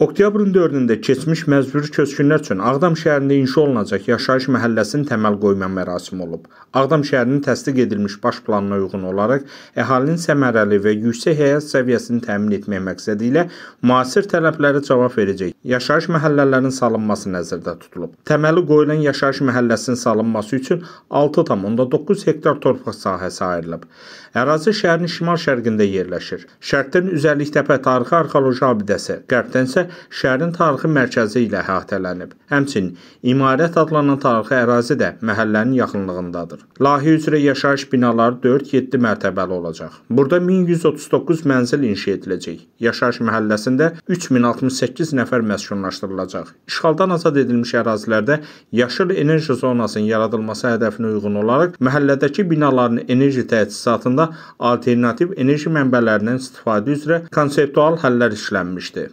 Oktyabrın 4-də keçmiş məcburi köçkünlər üçün Ağdam şəhərində inşa olunacaq yaşayış məhəlləsinin təməl qoyma mərasimi olub. Ağdam şəhərinin təsdiq edilmiş baş planına uyğun olaraq əhalinin səmərəli və yüksək həyat səviyyəsini təmin etmək məqsədi ilə müasir tələblərə cavab verəcək yaşayış məhəllələrinin salınması nəzərdə tutulub. Təməli qoyulan yaşayış məhəlləsinin salınması üçün 6,9 hektar torpaq sahəsi ayrılıb. Ərazi şəhərin şimal-şərqində yerləşir. Şərqdən üzərlik təpə tarixi arxeoloji abidəsi, qərbdən isə şəhərin tarixi mərkəzi ilə əhatələnib. Həmçinin imarət adlanan tarixi ərazi də məhəllənin yaxınlığındadır. Layihə üzrə yaşayış binaları 4-7 mərtəbəli olacaq. Burada 1139 mənzil inşa ediləcək. Yaşayış məhəlləsində 3068 nəfər məskunlaşdırılacaq. İşğaldan azad edilmiş ərazilərdə yaşıl enerji zonasının yaradılması hədəfinə uyğun olaraq məhəllədəki binaların enerji təchizatında alternativ enerji mənbələrindən istifadə üzrə konseptual həllər işlənmişdi.